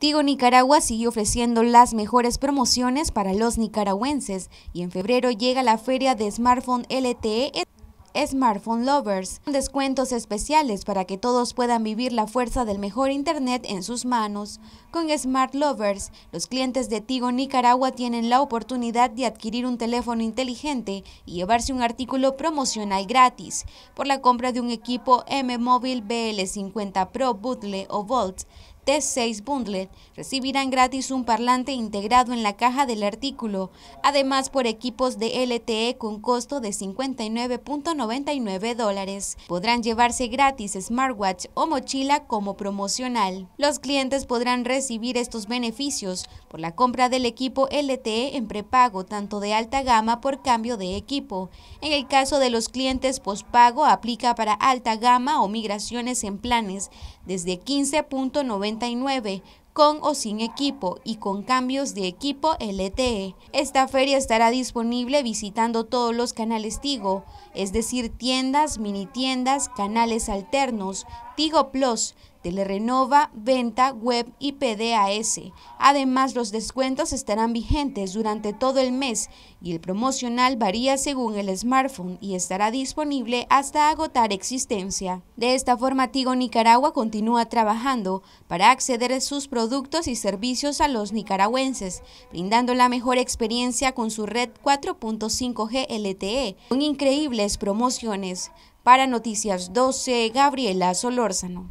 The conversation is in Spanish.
Tigo Nicaragua sigue ofreciendo las mejores promociones para los nicaragüenses y en febrero llega la feria de smartphone LTE Smartphone Lovers, descuentos especiales para que todos puedan vivir la fuerza del mejor Internet en sus manos. Con Smart Lovers, los clientes de Tigo Nicaragua tienen la oportunidad de adquirir un teléfono inteligente y llevarse un artículo promocional gratis por la compra de un equipo M-Mobile BL50 Pro Bootle o Volt T6 Bundle recibirán gratis un parlante integrado en la caja del artículo, además por equipos de LTE con costo de 59.99 dólares. Podrán llevarse gratis smartwatch o mochila como promocional. Los clientes podrán recibir estos beneficios por la compra del equipo LTE en prepago, tanto de alta gama por cambio de equipo. En el caso de los clientes postpago, aplica para alta gama o migraciones en planes desde 15.99 1939 con o sin equipo y con cambios de equipo LTE. E. Esta feria estará disponible visitando todos los canales Tigo, es decir, tiendas, mini tiendas, canales alternos, Tigo Plus, Telerenova Venta, Web y PDAS. Además, los descuentos estarán vigentes durante todo el mes y el promocional varía según el smartphone y estará disponible hasta agotar existencia. De esta forma, Tigo Nicaragua continúa trabajando para acceder a sus productos y servicios a los nicaragüenses, brindando la mejor experiencia con su red 4.5G LTE, con increíbles promociones. Para Noticias 12, Gabriela Solórzano.